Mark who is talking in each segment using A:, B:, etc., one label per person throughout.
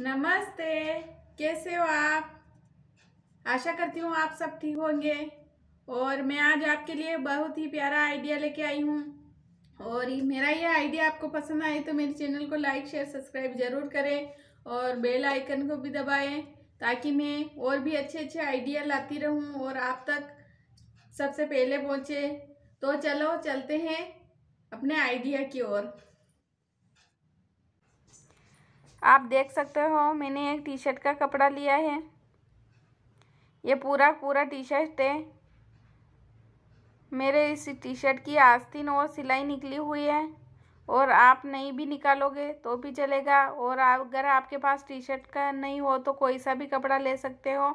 A: नमस्ते कैसे हो आप आशा करती हूँ आप सब ठीक होंगे और मैं आज आपके लिए बहुत ही प्यारा आइडिया लेके आई हूँ और मेरा ये आइडिया आपको पसंद आए तो मेरे चैनल को लाइक शेयर सब्सक्राइब ज़रूर करें और बेल आइकन को भी दबाएं ताकि मैं और भी अच्छे अच्छे आइडिया लाती रहूँ और आप तक सबसे पहले पहुँचे तो चलो चलते हैं अपने आइडिया की ओर आप देख सकते हो मैंने एक टी शर्ट का कपड़ा लिया है ये पूरा पूरा टी शर्ट है मेरे इस टी शर्ट की आस्तीन और सिलाई निकली हुई है और आप नहीं भी निकालोगे तो भी चलेगा और अगर आपके पास टी शर्ट का नहीं हो तो कोई सा भी कपड़ा ले सकते हो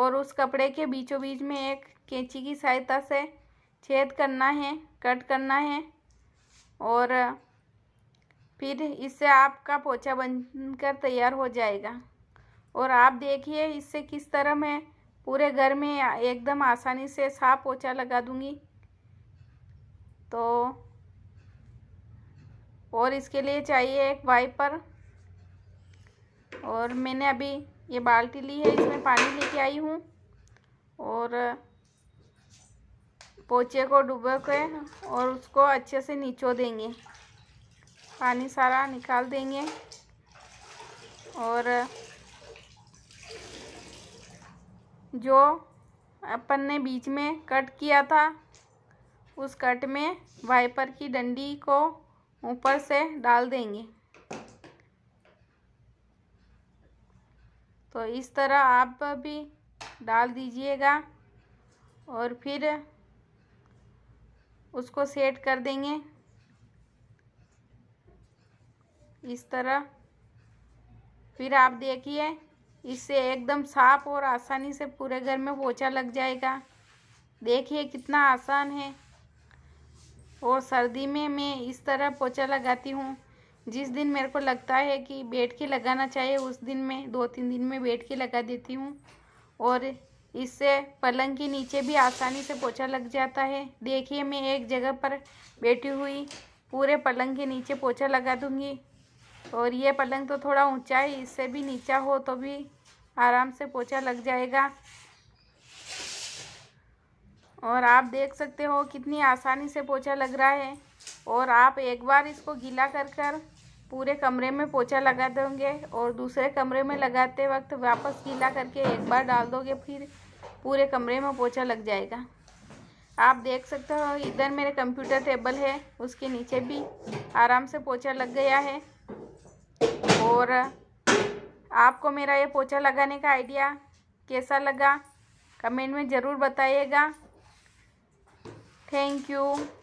A: और उस कपड़े के बीचों बीच में एक कैंची की सहायता से छेद करना है कट करना है और फिर इससे आपका पोछा बनकर तैयार हो जाएगा और आप देखिए इससे किस तरह मैं पूरे घर में एकदम आसानी से साफ पोछा लगा दूंगी तो और इसके लिए चाहिए एक वाइपर और मैंने अभी ये बाल्टी ली है इसमें पानी लेके आई हूँ और पोछे को डुबो के और उसको अच्छे से नीचो देंगे पानी सारा निकाल देंगे और जो अपन ने बीच में कट किया था उस कट में वाइपर की डंडी को ऊपर से डाल देंगे तो इस तरह आप भी डाल दीजिएगा और फिर उसको सेट कर देंगे इस तरह फिर आप देखिए इससे एकदम साफ और आसानी से पूरे घर में पोछा लग जाएगा देखिए कितना आसान है और सर्दी में मैं इस तरह पोछा लगाती हूँ जिस दिन मेरे को लगता है कि बैठ के लगाना चाहिए उस दिन में दो तीन दिन में बैठ के लगा देती हूँ और इससे पलंग के नीचे भी आसानी से पोछा लग जाता है देखिए मैं एक जगह पर बैठी हुई पूरे पलंग के नीचे पोछा लगा दूँगी और ये पलंग तो थोड़ा ऊंचा है इससे भी नीचा हो तो भी आराम से पोछा लग जाएगा और आप देख सकते हो कितनी आसानी से पोछा लग रहा है और आप एक बार इसको गीला कर कर पूरे कमरे में पोछा लगा दोगे और दूसरे कमरे में लगाते वक्त वापस गीला करके एक बार डाल दोगे फिर पूरे कमरे में पोछा लग जाएगा आप देख सकते हो इधर मेरे कंप्यूटर टेबल है उसके नीचे भी आराम से पोछा लग गया है और आपको मेरा ये पोछा लगाने का आइडिया कैसा लगा कमेंट में ज़रूर बताइएगा थैंक यू